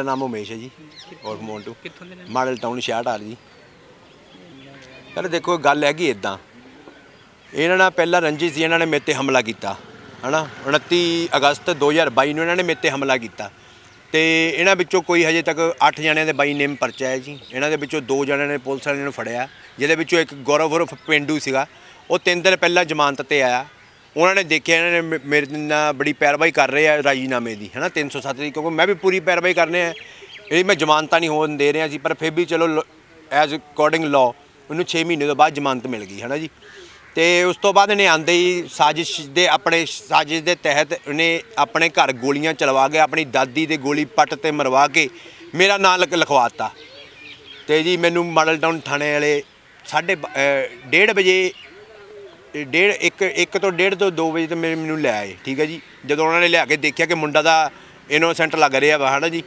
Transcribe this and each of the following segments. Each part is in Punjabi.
ਮੇਰਾ ਨਾਮ ਉਮੇਸ਼ ਹੈ ਜੀ ਔਰ ਮੋਂਟੂ ਕਿੱਥੋਂ ਦੇ ਮਾਡਲ ਟਾਊਨ 66 ਆਰ ਜੀ ਪਰ ਦੇਖੋ ਗੱਲ ਹੈਗੀ ਇਦਾਂ ਇਹਨਾਂ ਨਾਲ ਪਹਿਲਾਂ ਰੰਜੀਤ ਜੀ ਇਹਨਾਂ ਨੇ ਮੇਰੇ ਤੇ ਹਮਲਾ ਕੀਤਾ ਹਨਾ 29 ਅਗਸਤ 2022 ਨੂੰ ਇਹਨਾਂ ਨੇ ਮੇਰੇ ਤੇ ਹਮਲਾ ਕੀਤਾ ਤੇ ਇਹਨਾਂ ਵਿੱਚੋਂ ਕੋਈ ਹਜੇ ਤੱਕ 8 ਜਣਿਆਂ ਦੇ ਬਾਈ ਨੇਮ ਪਰਚਾ ਹੈ ਜੀ ਇਹਨਾਂ ਦੇ ਵਿੱਚੋਂ 2 ਜਣਿਆਂ ਨੇ ਪੁਲਿਸ ਵਾਲਿਆਂ ਨੂੰ ਫੜਿਆ ਜਿਹਦੇ ਵਿੱਚੋਂ ਇੱਕ ਗੌਰਵ ਉਰਫ ਪਿੰਡੂ ਸੀਗਾ ਉਹ 3 ਦਿਨ ਪਹਿਲਾਂ ਜ਼ਮਾਨਤ ਤੇ ਆਇਆ ਉਹਨਾਂ ਨੇ ਦੇਖਿਆ ਇਹਨਾਂ ਨੇ ਮੇਰੇ ਨਾਲ ਬੜੀ ਪੈਰਵਾਈ ਕਰ ਰਹੇ ਆ ਰਾਜੀਨਾਮੇ ਦੀ ਹਨਾ 307 ਦੀ ਕਿਉਂਕਿ ਮੈਂ ਵੀ ਪੂਰੀ ਪੈਰਵਾਈ ਕਰਨੇ ਆ ਇਹ ਮੈਂ ਜ਼ਮਾਨਤਾਂ ਨਹੀਂ ਹੋਣ ਦੇ ਰਿਹਾ ਸੀ ਪਰ ਫਿਰ ਵੀ ਚਲੋ ਐਜ਼ ਅਕੋਰਡਿੰਗ ਲਾਅ ਉਹਨੂੰ 6 ਮਹੀਨੇ ਤੋਂ ਬਾਅਦ ਜ਼ਮਾਨਤ ਮਿਲ ਗਈ ਹਨਾ ਜੀ ਤੇ ਉਸ ਤੋਂ ਬਾਅਦ ਇਹਨੇ ਆਂਦੇ ਹੀ ਸਾਜ਼ਿਸ਼ ਦੇ ਆਪਣੇ ਸਾਜ਼ਿਸ਼ ਦੇ ਤਹਿਤ ਉਹਨੇ ਆਪਣੇ ਘਰ ਗੋਲੀਆਂ ਚਲਵਾ ਕੇ ਆਪਣੀ ਦਾਦੀ ਦੇ ਗੋਲੀ ਪੱਟ ਤੇ ਮਰਵਾ ਕੇ ਮੇਰਾ ਨਾਂ ਲਿਖਵਾਤਾ ਤੇ ਜੀ ਮੈਨੂੰ ਮਾਡਲ ਟਾਊਨ ਥਾਣੇ ਵਾਲੇ 1:30 ਵਜੇ ਤੇ ਡੇਢ ਇੱਕ ਇੱਕ ਤੋਂ ਡੇਢ ਤੋਂ 2 ਵਜੇ ਤੇ ਮੇਰੇ ਮੈਨੂੰ ਲੈ ਆਏ ਠੀਕ ਹੈ ਜੀ ਜਦੋਂ ਉਹਨਾਂ ਨੇ ਲਿਆ ਕੇ ਦੇਖਿਆ ਕਿ ਮੁੰਡਾ ਦਾ ਇਨੋਸੈਂਟ ਲੱਗ ਰਿਹਾ ਵਾ ਹਨਾ ਜੀ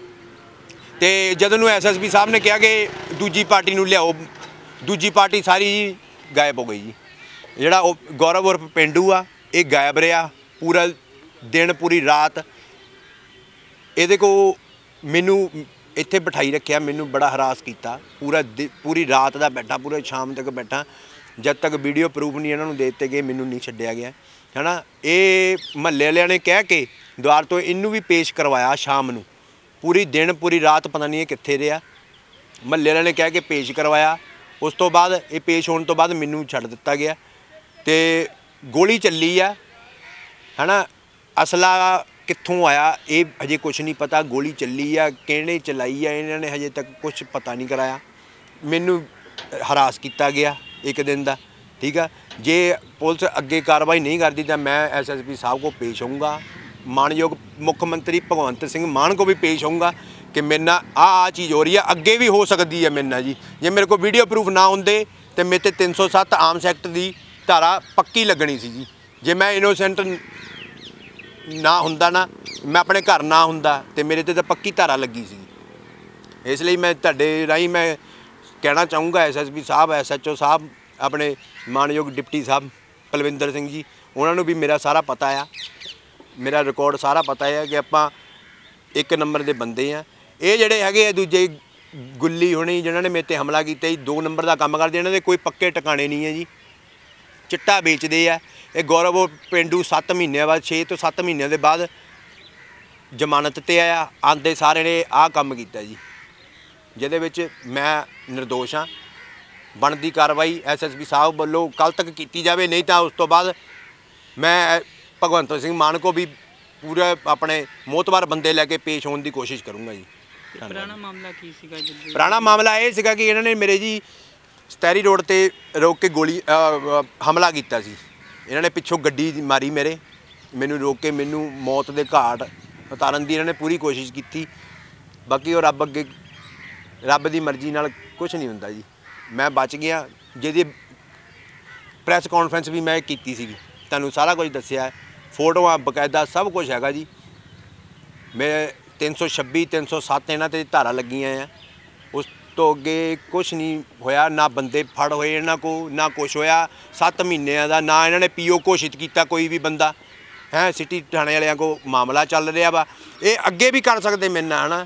ਤੇ ਜਦੋਂ ਨੂੰ ਐਸਐਸਪੀ ਸਾਹਿਬ ਨੇ ਕਿਹਾ ਕਿ ਦੂਜੀ ਪਾਰਟੀ ਨੂੰ ਲਿਆਓ ਦੂਜੀ ਪਾਰਟੀ ਸਾਰੀ ਗਾਇਬ ਹੋ ਗਈ ਜੀ ਜਿਹੜਾ ਉਹ ਗੌਰਵ ਉਰਫ ਪਿੰਡੂ ਆ ਇਹ ਗਾਇਬ ਰਿਹਾ ਪੂਰਾ ਦਿਨ ਪੂਰੀ ਰਾਤ ਇਹਦੇ ਕੋ ਮੈਨੂੰ ਇੱਥੇ ਬਿਠਾਈ ਰੱਖਿਆ ਮੈਨੂੰ ਬੜਾ ਹਰਾਸ ਕੀਤਾ ਪੂਰਾ ਪੂਰੀ ਰਾਤ ਦਾ ਬੈਠਾ ਪੂਰੇ ਸ਼ਾਮ ਤੱਕ ਬੈਠਾ ਜਦ ਤੱਕ ਵੀਡੀਓ ਪ੍ਰੂਫ ਨਹੀਂ ਇਹਨਾਂ ਨੂੰ ਦੇ ਦਿੱਤੇ ਗਏ ਮੈਨੂੰ ਨਹੀਂ ਛੱਡਿਆ ਗਿਆ ਹੈਨਾ ਇਹ ਮਹੱਲੇ ਵਾਲਿਆਂ ਨੇ ਕਹਿ ਕੇ ਦੁਆਰ ਤੋਂ ਇਹਨੂੰ ਵੀ ਪੇਸ਼ ਕਰਵਾਇਆ ਸ਼ਾਮ ਨੂੰ ਪੂਰੀ ਦਿਨ ਪੂਰੀ ਰਾਤ ਪਤਾ ਨਹੀਂ ਇਹ ਕਿੱਥੇ ਰਿਹਾ ਮਹੱਲੇ ਵਾਲਿਆਂ ਨੇ ਕਹਿ ਕੇ ਪੇਸ਼ ਕਰਵਾਇਆ ਉਸ ਤੋਂ ਬਾਅਦ ਇਹ ਪੇਸ਼ ਹੋਣ ਤੋਂ ਬਾਅਦ ਮੈਨੂੰ ਛੱਡ ਦਿੱਤਾ ਗਿਆ ਤੇ ਗੋਲੀ ਚੱਲੀ ਆ ਹੈਨਾ ਅਸਲਾ ਕਿੱਥੋਂ ਆਇਆ ਇਹ ਹਜੇ ਕੁਝ ਨਹੀਂ ਪਤਾ ਗੋਲੀ ਚੱਲੀ ਆ ਕਿਹਨੇ ਚਲਾਈ ਆ ਇਹਨਾਂ ਨੇ ਹਜੇ ਤੱਕ ਕੁਝ ਪਤਾ ਨਹੀਂ ਕਰਾਇਆ ਮੈਨੂੰ ਹਰਾਸ ਕੀਤਾ ਗਿਆ ਇੱਕ ਦਿਨ ਦਾ ਠੀਕ ਆ ਜੇ ਪੁਲਿਸ ਅੱਗੇ ਕਾਰਵਾਈ ਨਹੀਂ ਕਰਦੀ ਤਾਂ ਮੈਂ ਐਸਐਸਪੀ ਸਾਹਿਬ ਕੋ ਪੇਸ਼ ਹੋਊਂਗਾ ਮਾਨਯੋਗ ਮੁੱਖ ਮੰਤਰੀ ਭਗਵੰਤ ਸਿੰਘ ਮਾਨ ਕੋ ਵੀ ਪੇਸ਼ ਹੋਊਂਗਾ ਕਿ ਮੇਰੇ ਨਾਲ ਆ ਆ ਚੀਜ਼ ਹੋ ਰਹੀ ਆ ਅੱਗੇ ਵੀ ਹੋ ਸਕਦੀ ਆ ਮੇਰੇ ਨਾਲ ਜੀ ਜੇ ਮੇਰੇ ਕੋ ਵੀਡੀਓ ਪ੍ਰੂਫ ਨਾ ਹੁੰਦੇ ਤੇ ਮੇਤੇ 307 ਆਮ ਸੈਕਟ ਦੀ ਧਾਰਾ ਪੱਕੀ ਲੱਗਣੀ ਸੀ ਜੀ ਜੇ ਮੈਂ ਇਨੋਸੈਂਟ ਨਾ ਹੁੰਦਾ ਨਾ ਮੈਂ ਆਪਣੇ ਘਰ ਨਾ ਹੁੰਦਾ ਤੇ ਮੇਰੇ ਤੇ ਤਾਂ ਪੱਕੀ ਧਾਰਾ ਲੱਗੀ ਸੀ ਇਸ ਲਈ ਮੈਂ ਤੁਹਾਡੇ ਰਾਹੀਂ ਮੈਂ ਕਹਿਣਾ ਚਾਹੂੰਗਾ ਐਸਐਸਪੀ ਸਾਹਿਬ ਐਸਐਚਓ ਸਾਹਿਬ ਆਪਣੇ ਮਾਨਯੋਗ ਡਿਪਟੀ ਸਾਹਿਬ ਪਲਵਿੰਦਰ ਸਿੰਘ ਜੀ ਉਹਨਾਂ ਨੂੰ ਵੀ ਮੇਰਾ ਸਾਰਾ ਪਤਾ ਆ ਮੇਰਾ ਰਿਕਾਰਡ ਸਾਰਾ ਪਤਾ ਹੈ ਕਿ ਆਪਾਂ ਇੱਕ ਨੰਬਰ ਦੇ ਬੰਦੇ ਆ ਇਹ ਜਿਹੜੇ ਹੈਗੇ ਆ ਦੂਜੇ ਗੁੱਲੀ ਹੁਣੀ ਜਿਨ੍ਹਾਂ ਨੇ ਮੇਰੇ ਤੇ ਹਮਲਾ ਕੀਤਾ ਜੀ 2 ਨੰਬਰ ਦਾ ਕੰਮ ਕਰਦੇ ਇਹਨਾਂ ਦੇ ਕੋਈ ਪੱਕੇ ਟਿਕਾਣੇ ਨਹੀਂ ਹੈ ਜੀ ਚਿੱਟਾ ਵੇਚਦੇ ਆ ਇਹ ਗੌਰਵ ਪਿੰਡੂ 7 ਮਹੀਨਿਆਂ ਬਾਅਦ 6 ਤੋਂ 7 ਮਹੀਨਿਆਂ ਦੇ ਬਾਅਦ ਜ਼ਮਾਨਤ ਤੇ ਆਇਆ ਆਂਦੇ ਸਾਰੇ ਨੇ ਆਹ ਕੰਮ ਕੀਤਾ ਜੀ ਜਿਹਦੇ ਵਿੱਚ ਮੈਂ નિર્ਦੋਸ਼ ਹਾਂ ਬਣਦੀ ਕਾਰਵਾਈ ਐਸਐਸਪੀ ਸਾਹਿਬ ਵੱਲੋਂ ਕੱਲ ਤੱਕ ਕੀਤੀ ਜਾਵੇ ਨਹੀਂ ਤਾਂ ਉਸ ਤੋਂ ਬਾਅਦ ਮੈਂ ਭਗਵੰਤ ਸਿੰਘ ਮਾਨ ਕੋ ਵੀ ਪੂਰੇ ਆਪਣੇ ਮੋਤਵਾਰ ਬੰਦੇ ਲੈ ਕੇ ਪੇਸ਼ ਹੋਣ ਦੀ ਕੋਸ਼ਿਸ਼ ਕਰੂੰਗਾ ਜੀ ਪੁਰਾਣਾ ਮਾਮਲਾ ਕੀ ਸੀਗਾ ਜੀ ਪੁਰਾਣਾ ਮਾਮਲਾ ਇਹ ਸੀਗਾ ਕਿ ਇਹਨਾਂ ਨੇ ਮੇਰੇ ਜੀ ਸਟੈਰੀ ਰੋਡ ਤੇ ਰੋਕ ਕੇ ਗੋਲੀ ਹਮਲਾ ਕੀਤਾ ਸੀ ਇਹਨਾਂ ਨੇ ਪਿੱਛੋਂ ਗੱਡੀ ਮਾਰੀ ਮੇਰੇ ਮੈਨੂੰ ਰੋਕ ਕੇ ਮੈਨੂੰ ਮੌਤ ਦੇ ਘਾਟ ਉਤਾਰਨ ਦੀ ਇਹਨਾਂ ਨੇ ਪੂਰੀ ਕੋਸ਼ਿਸ਼ ਕੀਤੀ ਬਾਕੀ ਉਹ ਰੱਬ ਅੱਗੇ ਰੱਬ ਦੀ ਮਰਜ਼ੀ ਨਾਲ ਕੁਝ ਨਹੀਂ ਹੁੰਦਾ ਜੀ ਮੈਂ ਬਚ ਗਿਆ ਜਿਹਦੀ ਪ੍ਰੈਸ ਕਾਨਫਰੰਸ ਵੀ ਮੈਂ ਕੀਤੀ ਸੀਗੀ ਤੁਹਾਨੂੰ ਸਾਰਾ ਕੁਝ ਦੱਸਿਆ ਫੋਟੋਆਂ ਬਕਾਇਦਾ ਸਭ ਕੁਝ ਹੈਗਾ ਜੀ ਮੈਂ 326 307 ਇਹਨਾਂ ਤੇ ਧਾਰਾ ਲੱਗੀਆਂ ਆ ਉਸ ਤੋਂ ਅੱਗੇ ਕੁਝ ਨਹੀਂ ਹੋਇਆ ਨਾ ਬੰਦੇ ਫੜ ਹੋਏ ਇਹਨਾਂ ਕੋ ਨਾ ਕੁਝ ਹੋਇਆ 7 ਮਹੀਨਿਆਂ ਦਾ ਨਾ ਇਹਨਾਂ ਨੇ ਪੀਓ ਘੋਸ਼ਿਤ ਕੀਤਾ ਕੋਈ ਵੀ ਬੰਦਾ ਹੈ ਸਿਟੀ ਥਾਣੇ ਵਾਲਿਆਂ ਕੋ ਮਾਮਲਾ ਚੱਲ ਰਿਹਾ ਵਾ ਇਹ ਅੱਗੇ ਵੀ ਕਰ ਸਕਦੇ ਮੈਨਾਂ ਹਨਾ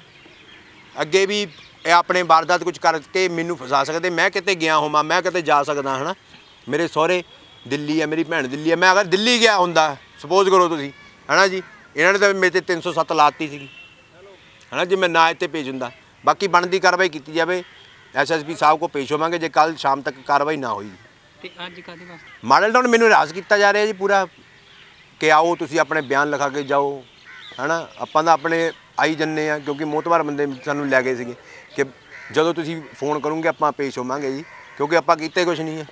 ਅੱਗੇ ਵੀ ਇਹ ਆਪਣੇ ਵਾਰਦਾਤ ਕੁਝ ਕਰਕੇ ਮੈਨੂੰ ਫਸਾ ਸਕਦੇ ਮੈਂ ਕਿਤੇ ਗਿਆ ਹੋਵਾਂ ਮੈਂ ਕਿਤੇ ਜਾ ਸਕਦਾ ਹਨਾ ਮੇਰੇ ਸਹੁਰੇ ਦਿੱਲੀ ਆ ਮੇਰੀ ਭੈਣ ਦਿੱਲੀ ਆ ਮੈਂ ਅਗਰ ਦਿੱਲੀ ਗਿਆ ਹੁੰਦਾ ਸਪੋਜ਼ ਕਰੋ ਤੁਸੀਂ ਹਨਾ ਜੀ ਇਹਨਾਂ ਨੇ ਤਾਂ ਮੇਰੇ ਤੇ 307 ਲਾਤੀ ਸੀਗੀ ਹਨਾ ਜੀ ਮੈਂ ਨਾ ਇੱਥੇ ਭੇਜ ਹੁੰਦਾ ਬਾਕੀ ਬਣਦੀ ਕਾਰਵਾਈ ਕੀਤੀ ਜਾਵੇ ਐਸਐਸਪੀ ਸਾਹਿਬ ਕੋ ਪੇਸ਼ ਹੋਵਾਂਗੇ ਜੇ ਕੱਲ ਸ਼ਾਮ ਤੱਕ ਕਾਰਵਾਈ ਨਾ ਹੋਈ ਤੇ ਅੱਜ ਕਾਦੇ ਵਾਸਤੇ ਮਾਡਲ ਟਾਊਨ ਮੈਨੂੰ ਰਾਜ਼ ਕੀਤਾ ਜਾ ਰਿਹਾ ਜੀ ਪੂਰਾ ਕਿ ਆਓ ਤੁਸੀਂ ਆਪਣੇ ਬਿਆਨ ਲਿਖਾ ਕੇ ਜਾਓ ਹਨਾ ਆਪਾਂ ਦਾ ਆਪਣੇ ਆਈ ਜੰਨੇ ਆ ਕਿਉਂਕਿ ਮੋਤਵਾਰ ਬੰਦੇ ਸਾਨੂੰ ਲੈ ਗਏ ਸੀਗੇ ਕਿ ਜਦੋਂ ਤੁਸੀਂ ਫੋਨ ਕਰੋਗੇ ਆਪਾਂ ਪੇਸ਼ ਹੋਵਾਂਗੇ ਜੀ ਕਿਉਂਕਿ ਆਪਾਂ ਕੀਤੇ ਕੁਝ ਨਹੀਂ ਆ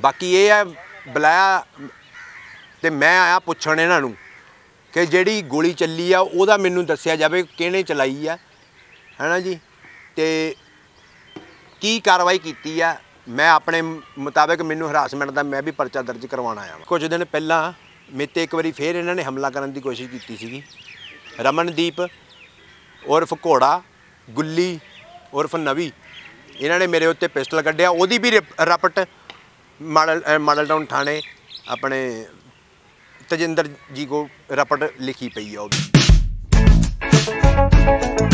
ਬਾਕੀ ਇਹ ਆ ਬੁਲਾਇਆ ਤੇ ਮੈਂ ਆਇਆ ਪੁੱਛਣ ਇਹਨਾਂ ਨੂੰ ਕਿ ਜਿਹੜੀ ਗੋਲੀ ਚੱਲੀ ਆ ਉਹਦਾ ਮੈਨੂੰ ਦੱਸਿਆ ਜਾਵੇ ਕਿਹਨੇ ਚਲਾਈ ਆ ਹੈਨਾ ਜੀ ਤੇ ਕੀ ਕਾਰਵਾਈ ਕੀਤੀ ਆ ਮੈਂ ਆਪਣੇ ਮੁਤਾਬਕ ਮੈਨੂੰ ਹਰਾਸਮੈਂਟ ਦਾ ਮੈਂ ਵੀ ਪਰਚਾ ਦਰਜ ਕਰਵਾਉਣਾ ਆ ਕੁਝ ਦਿਨ ਪਹਿਲਾਂ ਮੇਤੇ ਇੱਕ ਵਾਰੀ ਫੇਰ ਇਹਨਾਂ ਨੇ ਹਮਲਾ ਕਰਨ ਦੀ ਕੋਸ਼ਿਸ਼ ਕੀਤੀ ਸੀਗੀ ਰਮਨਦੀਪ ਉਰਫ ਘੋੜਾ ਗੁੱਲੀ ਉਰਫ ਨਵੀ ਇਹਨਾਂ ਨੇ ਮੇਰੇ ਉੱਤੇ ਪਿਸਟਲ ਕੱਢਿਆ ਉਹਦੀ ਵੀ ਰਪਟ ਮਾਡਲ ਮਾਡਲ ਟਾਊਨ ਥਾਣੇ ਆਪਣੇ ਤਜਿੰਦਰ ਜੀ ਕੋ ਰਪਟ ਲਿਖੀ ਪਈ ਆ ਉਹਦੀ